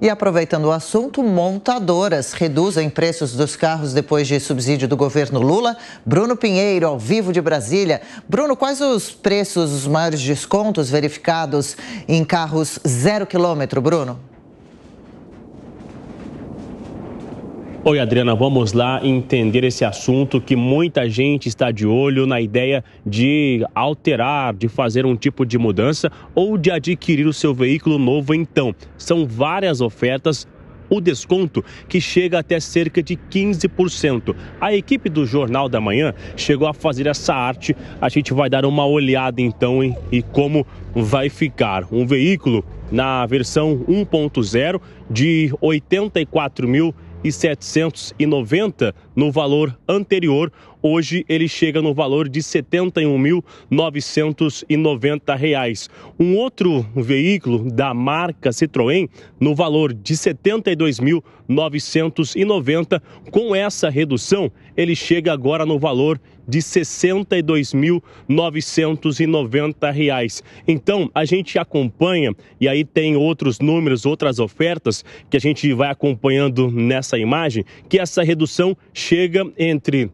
E aproveitando o assunto, montadoras reduzem preços dos carros depois de subsídio do governo Lula. Bruno Pinheiro, ao vivo de Brasília. Bruno, quais os preços, os maiores descontos verificados em carros zero quilômetro, Bruno? Oi, Adriana, vamos lá entender esse assunto que muita gente está de olho na ideia de alterar, de fazer um tipo de mudança ou de adquirir o seu veículo novo. Então, são várias ofertas. O desconto que chega até cerca de 15%. A equipe do Jornal da Manhã chegou a fazer essa arte. A gente vai dar uma olhada então em, e como vai ficar. Um veículo na versão 1.0 de 84 mil e 790 no valor anterior, Hoje ele chega no valor de R$ 71.990. Um outro veículo da marca Citroën no valor de R$ 72.990. Com essa redução, ele chega agora no valor de R$ 62.990. Então, a gente acompanha e aí tem outros números, outras ofertas que a gente vai acompanhando nessa imagem, que essa redução chega entre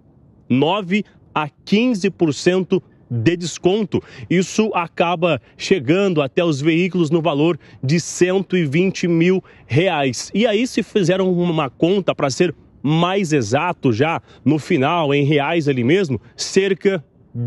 9 a 15% de desconto. Isso acaba chegando até os veículos no valor de 120 mil reais. E aí, se fizeram uma conta para ser mais exato já no final, em reais ali mesmo, cerca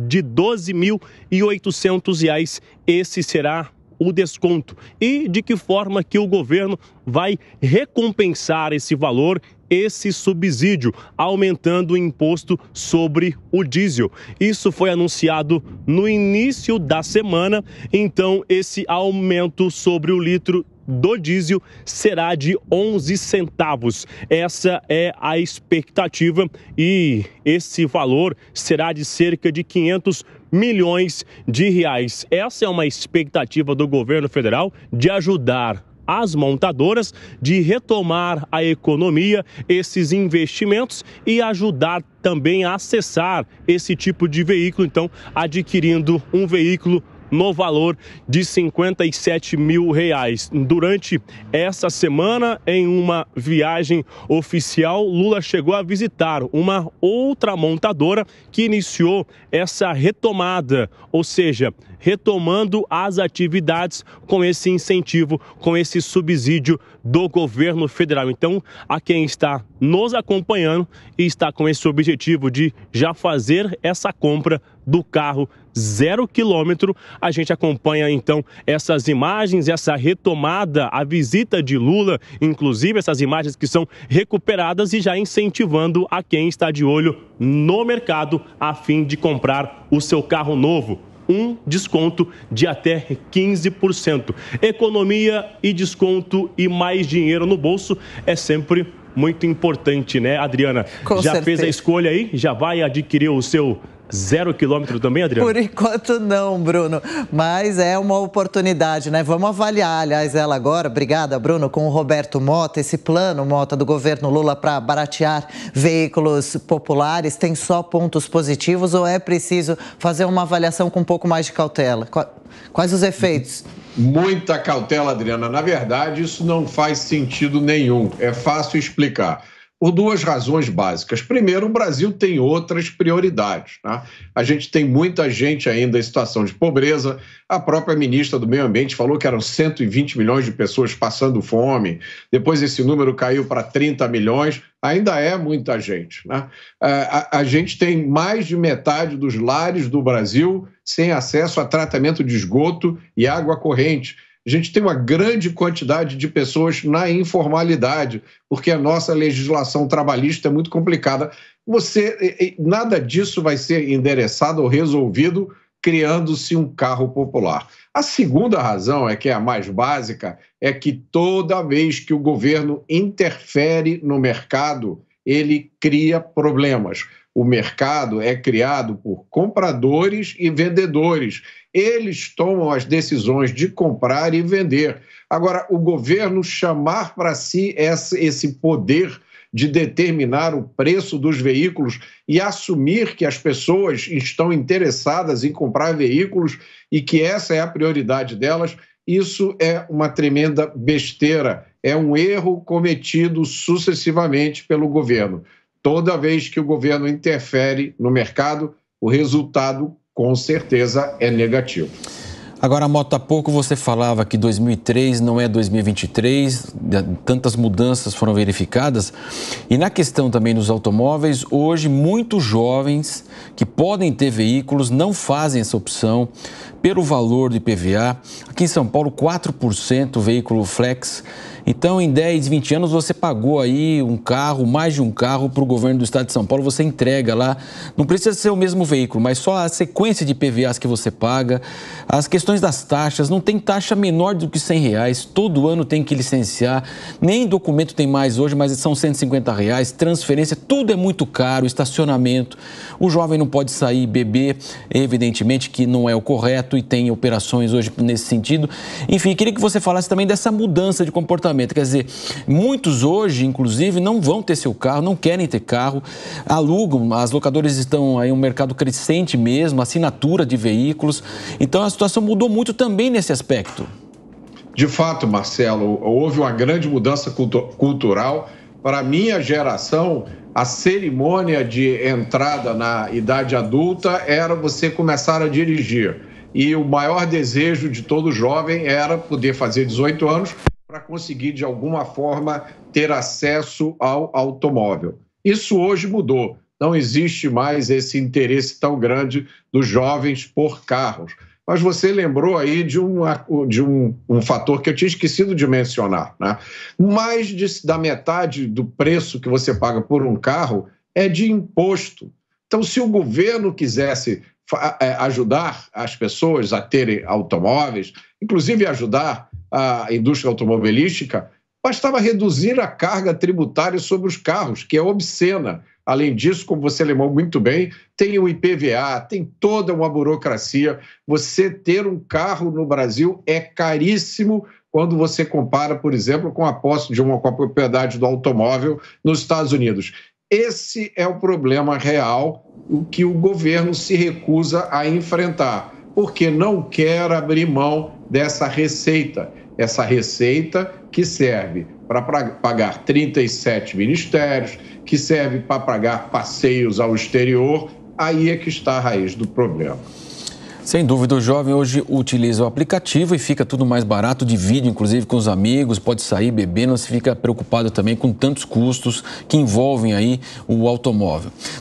de 12.800 reais. Esse será o desconto e de que forma que o governo vai recompensar esse valor esse subsídio, aumentando o imposto sobre o diesel. Isso foi anunciado no início da semana, então esse aumento sobre o litro do diesel será de 11 centavos. Essa é a expectativa e esse valor será de cerca de 500 milhões de reais. Essa é uma expectativa do governo federal de ajudar as montadoras de retomar a economia, esses investimentos e ajudar também a acessar esse tipo de veículo, então adquirindo um veículo no valor de 57 mil reais. Durante essa semana, em uma viagem oficial, Lula chegou a visitar uma outra montadora que iniciou essa retomada, ou seja, retomando as atividades com esse incentivo, com esse subsídio do governo federal. Então, a quem está nos acompanhando e está com esse objetivo de já fazer essa compra do carro zero quilômetro. A gente acompanha então essas imagens, essa retomada, a visita de Lula, inclusive essas imagens que são recuperadas e já incentivando a quem está de olho no mercado a fim de comprar o seu carro novo um desconto de até 15%. Economia e desconto e mais dinheiro no bolso é sempre muito importante, né, Adriana? Com já certeza. fez a escolha aí? Já vai adquirir o seu zero quilômetro também, Adriano? Por enquanto não, Bruno, mas é uma oportunidade, né? Vamos avaliar, aliás, ela agora. Obrigada, Bruno, com o Roberto Mota. Esse plano, Mota, do governo Lula para baratear veículos populares tem só pontos positivos ou é preciso fazer uma avaliação com um pouco mais de cautela? Quais os efeitos? Muita cautela, Adriana. Na verdade, isso não faz sentido nenhum. É fácil explicar por duas razões básicas. Primeiro, o Brasil tem outras prioridades. Né? A gente tem muita gente ainda em situação de pobreza. A própria ministra do Meio Ambiente falou que eram 120 milhões de pessoas passando fome. Depois esse número caiu para 30 milhões. Ainda é muita gente. Né? A, é, a, a gente tem mais de metade dos lares do Brasil sem acesso a tratamento de esgoto e água corrente gente tem uma grande quantidade de pessoas na informalidade, porque a nossa legislação trabalhista é muito complicada. Você nada disso vai ser endereçado ou resolvido criando-se um carro popular. A segunda razão, é que é a mais básica, é que toda vez que o governo interfere no mercado, ele cria problemas o mercado é criado por compradores e vendedores. Eles tomam as decisões de comprar e vender. Agora, o governo chamar para si esse poder de determinar o preço dos veículos e assumir que as pessoas estão interessadas em comprar veículos e que essa é a prioridade delas, isso é uma tremenda besteira, é um erro cometido sucessivamente pelo governo. Toda vez que o governo interfere no mercado, o resultado com certeza é negativo. Agora, Moto, há pouco você falava que 2003 não é 2023, tantas mudanças foram verificadas. E na questão também dos automóveis, hoje muitos jovens que podem ter veículos não fazem essa opção pelo valor do IPVA. Aqui em São Paulo, 4% veículo flex. Então, em 10, 20 anos, você pagou aí um carro, mais de um carro, para o governo do estado de São Paulo, você entrega lá. Não precisa ser o mesmo veículo, mas só a sequência de PVAs que você paga, as questões questões das taxas, não tem taxa menor do que 100 reais, todo ano tem que licenciar, nem documento tem mais hoje, mas são 150 reais, transferência, tudo é muito caro, estacionamento. O jovem não pode sair beber, evidentemente que não é o correto e tem operações hoje nesse sentido. Enfim, queria que você falasse também dessa mudança de comportamento. Quer dizer, muitos hoje, inclusive, não vão ter seu carro, não querem ter carro, alugam, as locadoras estão aí um mercado crescente mesmo, assinatura de veículos. Então a situação mudou muito também nesse aspecto. De fato, Marcelo, houve uma grande mudança cultu cultural para a minha geração, a cerimônia de entrada na idade adulta era você começar a dirigir. E o maior desejo de todo jovem era poder fazer 18 anos para conseguir, de alguma forma, ter acesso ao automóvel. Isso hoje mudou. Não existe mais esse interesse tão grande dos jovens por carros. Mas você lembrou aí de, uma, de um, um fator que eu tinha esquecido de mencionar. Né? Mais de, da metade do preço que você paga por um carro é de imposto. Então, se o governo quisesse é, ajudar as pessoas a terem automóveis, inclusive ajudar a indústria automobilística, bastava reduzir a carga tributária sobre os carros, que é obscena. Além disso, como você lembrou muito bem, tem o IPVA, tem toda uma burocracia. Você ter um carro no Brasil é caríssimo quando você compara, por exemplo, com a posse de uma com a propriedade do automóvel nos Estados Unidos. Esse é o problema real o que o governo se recusa a enfrentar, porque não quer abrir mão dessa receita, essa receita que serve para pagar 37 ministérios, que serve para pagar passeios ao exterior. Aí é que está a raiz do problema. Sem dúvida, o jovem hoje utiliza o aplicativo e fica tudo mais barato, de vídeo, inclusive com os amigos, pode sair bebendo, se fica preocupado também com tantos custos que envolvem aí o automóvel.